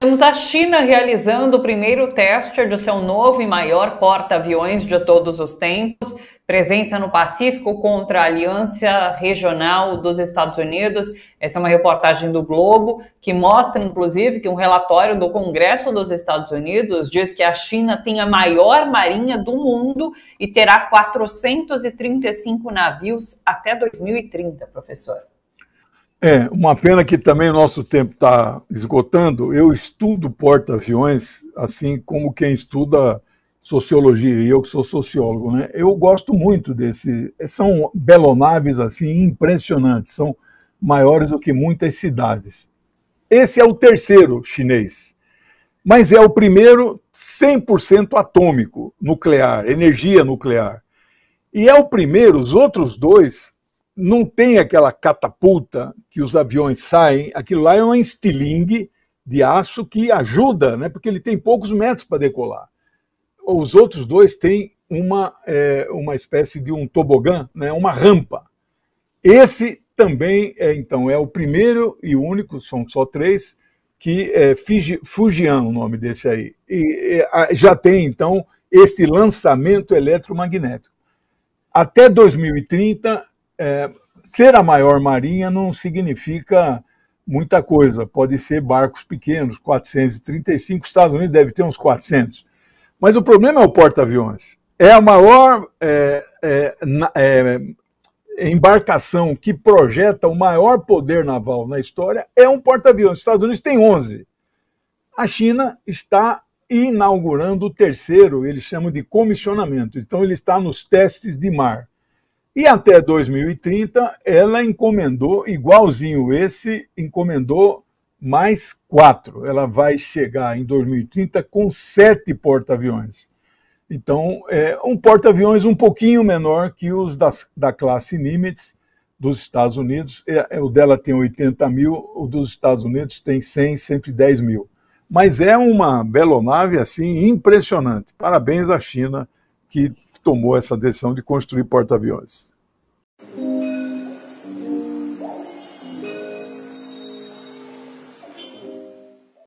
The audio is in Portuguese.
Temos a China realizando o primeiro teste de seu novo e maior porta-aviões de todos os tempos. Presença no Pacífico contra a Aliança Regional dos Estados Unidos. Essa é uma reportagem do Globo que mostra, inclusive, que um relatório do Congresso dos Estados Unidos diz que a China tem a maior marinha do mundo e terá 435 navios até 2030, professor. É, uma pena que também o nosso tempo está esgotando. Eu estudo porta-aviões, assim como quem estuda sociologia, e eu que sou sociólogo, né? Eu gosto muito desse. São belonaves assim impressionantes, são maiores do que muitas cidades. Esse é o terceiro chinês, mas é o primeiro 100% atômico, nuclear, energia nuclear. E é o primeiro, os outros dois não tem aquela catapulta que os aviões saem, aquilo lá é uma estilingue de aço que ajuda, né? porque ele tem poucos metros para decolar. Os outros dois têm uma, é, uma espécie de um tobogã, né? uma rampa. Esse também é, então, é o primeiro e único, são só três, que é Fiji, Fujian, o nome desse aí. E, é, já tem, então, esse lançamento eletromagnético. Até 2030, é, ser a maior marinha não significa muita coisa, pode ser barcos pequenos, 435, os Estados Unidos deve ter uns 400. Mas o problema é o porta-aviões. É a maior é, é, é, embarcação que projeta o maior poder naval na história, é um porta-aviões. Os Estados Unidos tem 11. A China está inaugurando o terceiro, eles chamam de comissionamento. Então, ele está nos testes de mar. E até 2030, ela encomendou, igualzinho esse, encomendou mais quatro. Ela vai chegar em 2030 com sete porta-aviões. Então, é um porta-aviões um pouquinho menor que os das, da classe Nimitz dos Estados Unidos. É, é o dela tem 80 mil, o dos Estados Unidos tem 100, 110 mil. Mas é uma bela nave assim impressionante. Parabéns à China que tomou essa decisão de construir porta-aviões.